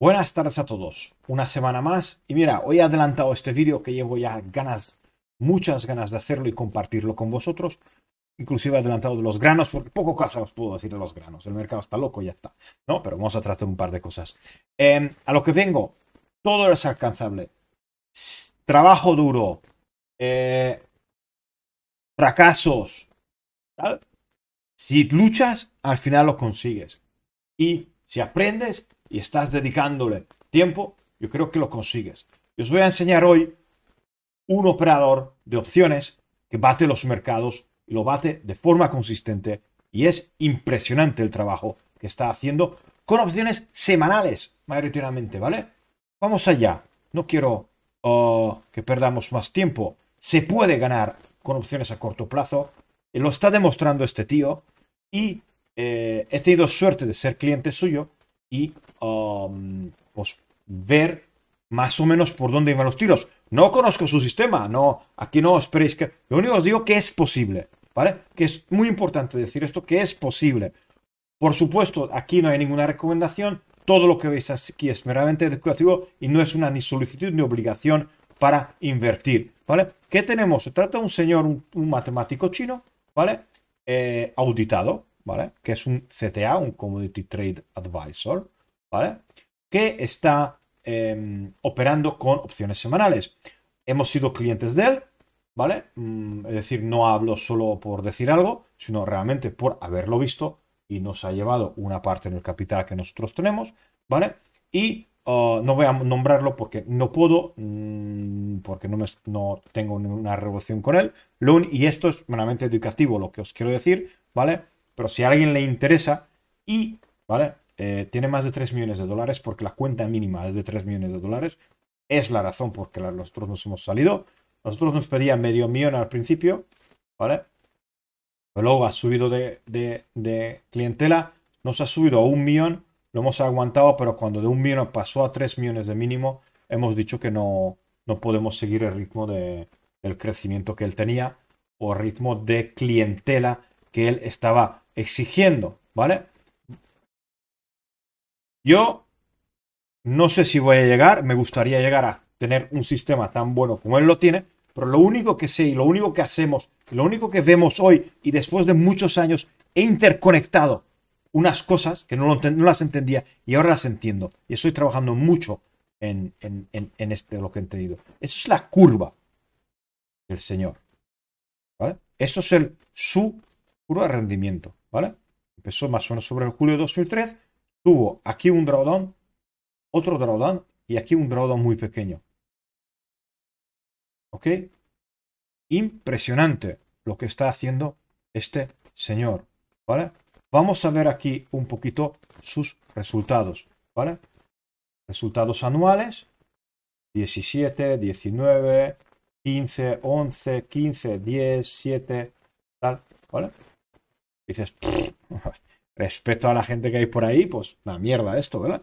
Buenas tardes a todos, una semana más y mira, hoy he adelantado este vídeo que llevo ya ganas, muchas ganas de hacerlo y compartirlo con vosotros, inclusive he adelantado de los granos, porque poco caso os puedo decir de los granos, el mercado está loco, y ya está, ¿no? Pero vamos a tratar un par de cosas. Em, a lo que vengo, todo es alcanzable, trabajo duro, eh, fracasos, Si luchas, al final lo consigues. Y si aprendes, y estás dedicándole tiempo, yo creo que lo consigues. Yo os voy a enseñar hoy un operador de opciones que bate los mercados y lo bate de forma consistente y es impresionante el trabajo que está haciendo con opciones semanales mayoritariamente, ¿vale? Vamos allá. No quiero oh, que perdamos más tiempo. Se puede ganar con opciones a corto plazo. Eh, lo está demostrando este tío y eh, he tenido suerte de ser cliente suyo y Um, pues, ver más o menos por dónde iban los tiros. No conozco su sistema, no, aquí no esperéis que... Lo único que os digo que es posible, ¿vale? Que es muy importante decir esto, que es posible. Por supuesto, aquí no hay ninguna recomendación, todo lo que veis aquí es meramente educativo y no es una ni solicitud ni obligación para invertir, ¿vale? ¿Qué tenemos? Se trata de un señor, un, matemático chino, ¿vale? Eh, auditado, ¿vale? Que es un CTA, un Commodity Trade Advisor, ¿vale? Que está em, operando con opciones semanales. Hemos sido clientes de él, ¿vale? Mm, es decir, no hablo solo por decir algo, sino realmente por haberlo visto y nos ha llevado una parte en el capital que nosotros tenemos, ¿vale? Y oh, no voy a nombrarlo porque no puedo, mm, porque no, no tengo ninguna revolución con él. Lo, y esto es meramente educativo, lo que os quiero decir, ¿vale? Pero si a alguien le interesa y, ¿vale? Eh, tiene más de 3 millones de dólares porque la cuenta mínima es de 3 millones de dólares. Es la razón por la que nosotros nos hemos salido. Nosotros nos pedía medio millón al principio, ¿vale? Pero luego ha subido de, clientela, nos ha subido a un millón, lo hemos aguantado, pero cuando de un millón pasó a 3 millones de mínimo, hemos dicho que no, no podemos seguir el ritmo de, del crecimiento que él tenía o el ritmo de clientela que él estaba exigiendo, ¿vale? Yo no sé si voy a llegar, me gustaría llegar a tener un sistema tan bueno como él lo tiene, pero lo único que sé y lo único que hacemos, lo único que vemos hoy y después de muchos años he interconectado unas cosas que no, las entendía y ahora las entiendo. Y estoy trabajando mucho en, este, lo que he entendido. Esa es la curva del Señor. ¿vale? Eso es el, su curva de rendimiento. ¿vale? Empezó más o menos sobre el julio de 2003 tuvo aquí un drawdown, otro drawdown y aquí un drawdown muy pequeño. ¿Ok? Impresionante lo que está haciendo este señor. ¿Vale? Vamos a ver aquí un poquito sus resultados. ¿Vale? Resultados anuales. 17, 19, 15, 11, 15, 10, 7, tal. ¿Vale? dices, respecto a la gente que hay por ahí, pues la mierda esto, ¿verdad?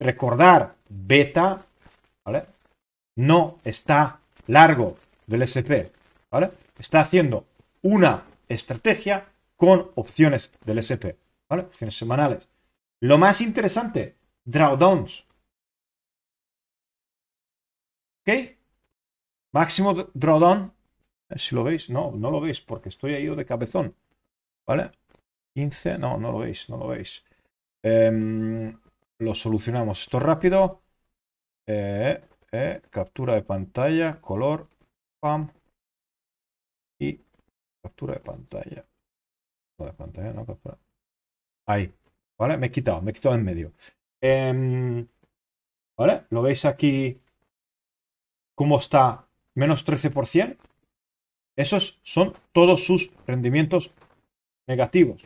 Recordar, beta, ¿vale? No está largo del SP, ¿vale? Está haciendo una estrategia con opciones del SP, ¿vale? Opciones semanales. Lo más interesante, drawdowns. ¿Ok? Máximo drawdown. Si lo veis, no, no lo veis porque estoy ahí de cabezón, ¿vale? 15, no, no lo veis, no lo veis. Em, lo solucionamos. Esto rápido. Eh, eh, eh, captura de pantalla, color, pam. Y captura de pantalla. Ahí. ¿Vale? Me he quitado, me he quitado en medio. Em, ¿Vale? Lo veis aquí cómo está menos 13%. Esos son todos sus rendimientos negativos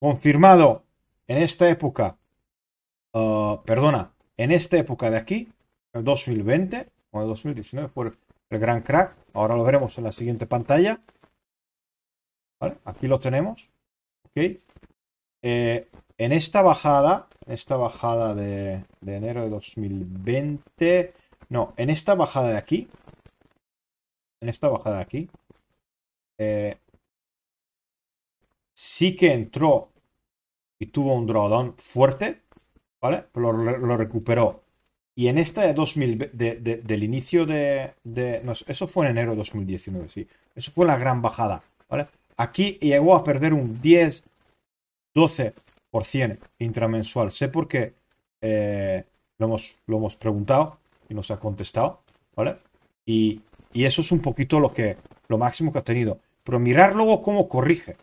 confirmado en esta época, uh, perdona, en esta época de aquí, el 2020 o el 2019 fue el gran crack. Ahora lo veremos en la siguiente pantalla. Aquí lo tenemos. ¿Okay? Eh, en esta bajada, en esta bajada de, enero de 2020, no, en esta bajada de aquí, en esta bajada de aquí, eh, sí que entró y tuvo un drawdown fuerte, ¿vale? Pero lo, recuperó. Y en esta de 2000, del inicio de, de eso fue en enero de 2019, sí. Eso fue la gran bajada, ¿vale? Aquí llegó a perder un 10, 12% intramensual. Sé por qué eh, lo, hemos, lo hemos preguntado y nos ha contestado, ¿vale? Y, y eso es un poquito lo que, lo máximo que ha tenido. Pero mirar luego cómo corrige.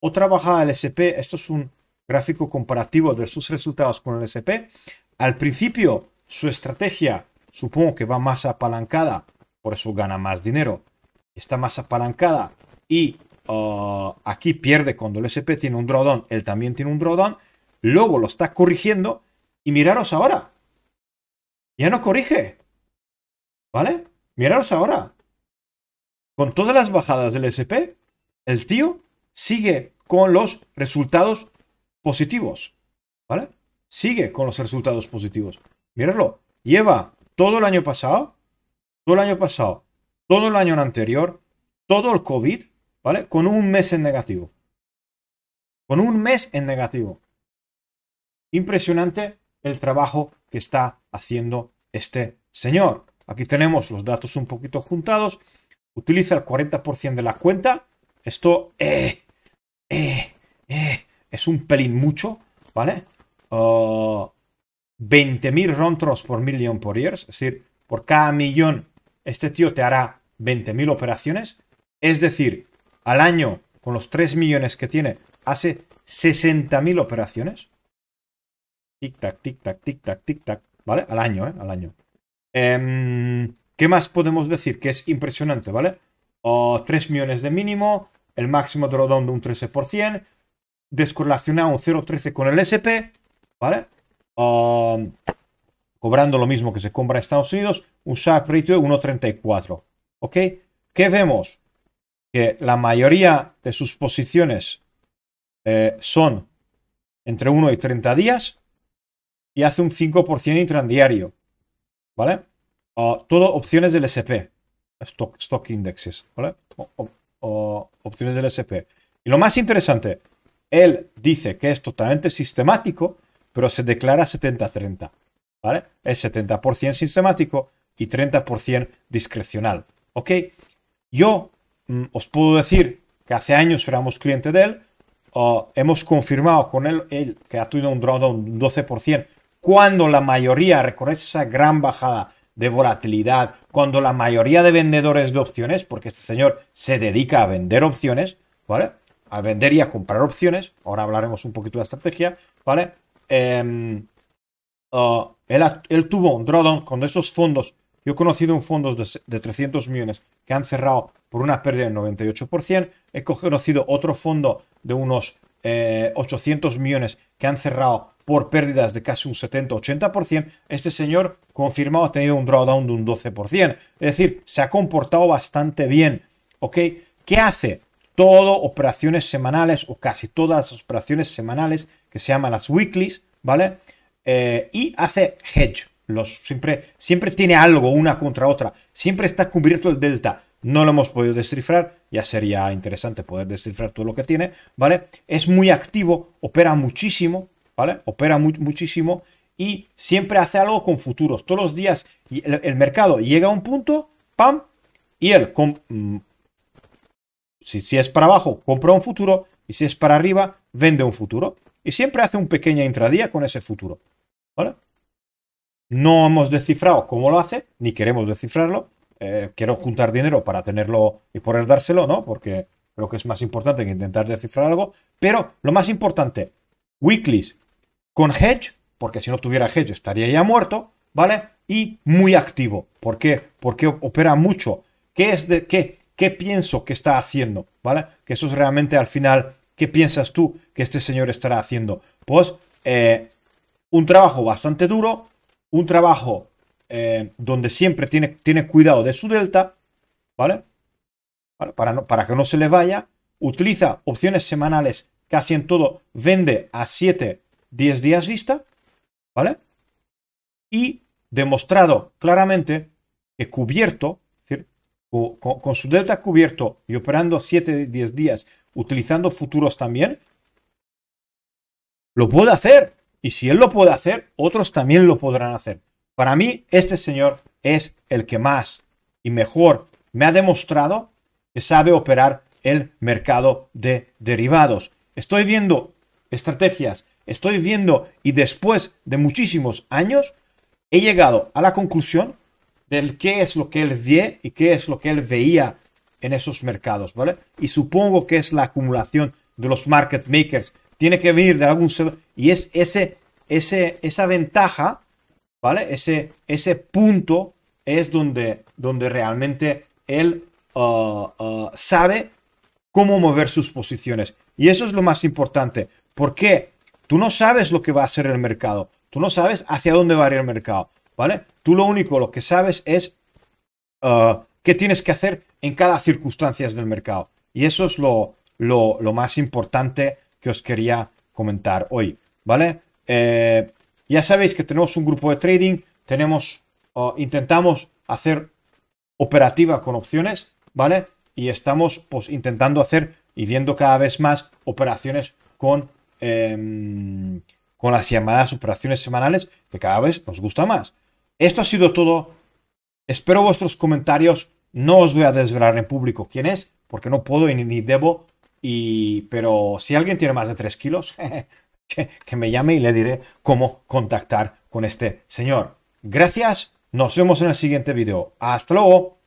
Otra bajada del SP, esto es un gráfico comparativo de sus resultados con el SP. Al principio, su estrategia supongo que va más apalancada, por eso gana más dinero. Está más apalancada y ah, aquí pierde cuando el SP tiene un drawdown, él también tiene un drawdown. Luego lo está corrigiendo y miraros ahora. Ya no corrige. ¿Vale? Miraros ahora. Con todas las bajadas del SP, el tío sigue con los resultados positivos. ¿Vale? Sigue con los resultados positivos. Míralo. Lleva todo el año pasado, todo el año pasado, todo el año anterior, todo el COVID, ¿vale? Con un mes en negativo. Con un mes en negativo. Impresionante el trabajo que está haciendo este señor. Aquí tenemos los datos un poquito juntados. Utiliza el 40% de la cuenta. Esto eh, eh, eh, es un pelín mucho, ¿vale? 20.000 rontros por million por years, es decir, por cada millón este tío te hará 20.000 operaciones, es decir, al año con los 3 millones que tiene hace 60.000 operaciones. Tic tac, tic tac, tic tac, tic tac, ¿vale? Al año, ¿eh? Al año. Eh, em, al año qué más podemos decir? Que es impresionante, ¿vale? O 3 millones de mínimo, el máximo de rodón de un 13%, descorrelacionado un 0,13 con el SP, ¿vale? Um, cobrando lo mismo que se compra en Estados Unidos, un sharp ratio de 1,34. ¿Ok? ¿Qué vemos? Que la mayoría de sus posiciones eh, son entre 1 y 30 días y hace un 5% diario. ¿Vale? Ah, todo opciones del SP, stock, indexes. ¿Vale? opciones del SP. Y lo más interesante, él dice que es totalmente sistemático, pero se declara 70-30. ¿Vale? Es 70% sistemático y 30% discrecional. ¿Ok? Yo mm, os puedo decir que hace años éramos cliente de él. o hemos confirmado con él, que ha tenido un drawdown un 12%, cuando la mayoría, reconoce esa gran bajada de volatilidad, cuando la mayoría de vendedores de opciones, porque este señor se dedica a vender opciones, ¿vale? A vender y a comprar opciones, ahora hablaremos un poquito de estrategia, ¿vale? Em, él, tuvo un drawdown con esos fondos. Yo he conocido un fondo de, 300 millones que han cerrado por una pérdida del 98%. He conocido otro fondo de unos 800 eh, millones que han cerrado por pérdidas de casi un 70-80%, este señor confirmado ha tenido un drawdown de un 12%. Es decir, se ha comportado bastante bien. ¿Ok? ¿Qué hace? Todo operaciones semanales o casi todas las operaciones semanales que se llaman las weeklies, ¿vale? Eh, y hace hedge. Los, siempre, siempre tiene algo una contra otra. Siempre está cubierto el delta. No lo hemos podido descifrar. Ya sería interesante poder descifrar todo lo que tiene, ¿vale? Es muy activo, opera muchísimo, ¿vale? Opera muchísimo y siempre hace algo con futuros. Todos los días el, mercado llega a un punto, ¡pam! Y él, mm, si, es para abajo, compra un futuro y si es para arriba, vende un futuro. Y siempre hace un pequeño intradía con ese futuro, No hemos descifrado cómo lo hace, ni queremos descifrarlo. Eh, quiero juntar dinero para tenerlo y poder dárselo, ¿no? Porque creo que es más importante que intentar descifrar algo. Pero lo más importante, weeklies, con hedge, porque si no tuviera hedge estaría ya muerto, ¿vale? Y muy activo. ¿Por qué? Porque opera mucho. ¿Qué es de qué? ¿Qué pienso que está haciendo? ¿Vale? Que eso es realmente al final, ¿qué piensas tú que este señor estará haciendo? Pues eh, un trabajo bastante duro, un trabajo eh, donde siempre tiene, tiene cuidado de su delta, ¿vale? Para, no, para que no se le vaya, utiliza opciones semanales casi en todo, vende a 7 10 días vista, ¿vale? Y demostrado claramente que cubierto, es decir, con, su deuda cubierto y operando 7, 10 días, utilizando futuros también, lo puede hacer. Y si él lo puede hacer, otros también lo podrán hacer. Para mí, este señor es el que más y mejor me ha demostrado que sabe operar el mercado de derivados. Estoy viendo estrategias estoy viendo y después de muchísimos años, he llegado a la conclusión del qué es lo que él ve y qué es lo que él veía en esos mercados, ¿vale? Y supongo que es la acumulación de los market makers. Tiene que venir de algún... Y es ese, ese, esa ventaja, ¿vale? Ese, ese punto es donde, donde realmente él uh, uh, sabe cómo mover sus posiciones. Y eso es lo más importante. ¿Por qué? Tú no sabes lo que va a ser el mercado. Tú no sabes hacia dónde va a ir el mercado. ¿Vale? Tú lo único lo que sabes es uh, qué tienes que hacer en cada circunstancia del mercado. Y eso es lo, lo, más importante que os quería comentar hoy. ¿Vale? Eh, ya sabéis que tenemos un grupo de trading. Tenemos, uh, intentamos hacer operativa con opciones. ¿Vale? Y estamos pues, intentando hacer y viendo cada vez más operaciones con Em, con las llamadas operaciones semanales, que cada vez nos gusta más. Esto ha sido todo. Espero vuestros comentarios. No os voy a desvelar en público quién es, porque no puedo y ni, debo. Y, pero si alguien tiene más de 3 kilos, que, me llame y le diré cómo contactar con este señor. Gracias, nos vemos en el siguiente vídeo Hasta luego.